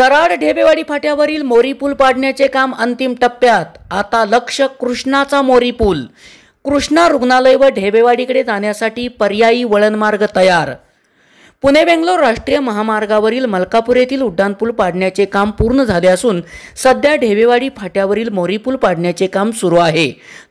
कराड ढेबेवाडी फाट्यावरील मोरी पूल पाडण्याचे काम अंतिम टप्प्यात आता लक्ष कृष्णाचा मोरी पूल कृष्णा रुग्णालय व ढेबेवाडीकडे जाण्यासाठी पर्यायी वळणमार्ग तयार पुणे बेंगलोर राष्ट्रीय महामार्गावरील मलकापूर येथील उड्डाणपूल पाडण्याचे काम पूर्ण झाले असून सध्या ढेबेवाडी फाट्यावरील मोरी पूल पाडण्याचे काम सुरू आहे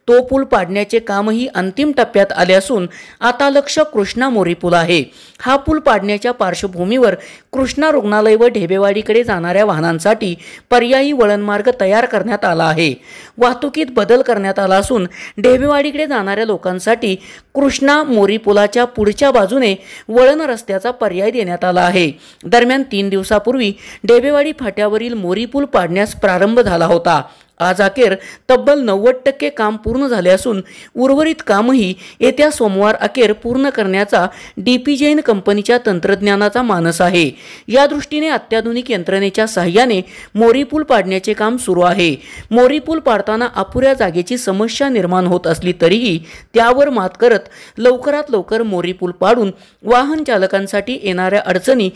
तो पूल पाडण्याचे कामही अंतिम टप्प्यात आले असून आता लक्ष कृष्णा मोरी पूल आहे हा पूल पाडण्याच्या पार्श्वभूमीवर कृष्णा रुग्णालय व ढेबेवाडीकडे जाणाऱ्या वाहनांसाठी पर्यायी वळणमार्ग तयार करण्यात आला आहे वाहतुकीत बदल करण्यात आला असून ढेबेवाडीकडे जाणाऱ्या लोकांसाठी कृष्णा मोरी पुलाच्या पुढच्या बाजूने वळण रस्त्याचा पर्याय देण्यात आला आहे दरम्यान तीन दिवसापूर्वी ढेबेवाडी फाट्यावरील मोरी पूल पाडण्यास प्रारंभ झाला होता आज अखेर तब्बल नव्वद टक्के काम पूर्ण झाले असून उर्वरित कामही येत्या सोमवार अखेर पूर्ण करण्याचा डी पी जैन कंपनीच्या तंत्रज्ञानाचा मानस आहे या दृष्टीने अत्याधुनिक यंत्रणेच्या सहाय्याने मोरी पूल पाडण्याचे काम सुरू आहे मोरी पूल पाडताना अपुऱ्या जागेची समस्या निर्माण होत असली तरीही त्यावर मात करत लवकरात लवकर मोरी पूल पाडून वाहन चालकांसाठी येणाऱ्या अडचणी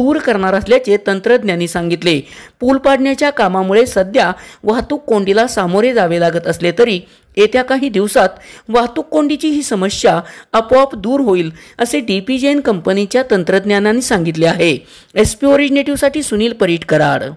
दूर करणार असल्याचे तंत्रज्ञांनी सांगितले पूल पाडण्याच्या कामामुळे सध्या वाहतूक कोंडीला सामोरे जावे लागत असले तरी येत्या काही दिवसात वाहतूक कोंडीची ही समस्या आपोआप दूर होईल असे डी पी जैन कंपनीच्या तंत्रज्ञानाने सांगितले आहे एस पी ओरिजिनेटिव्हसाठी सुनील परीट कराड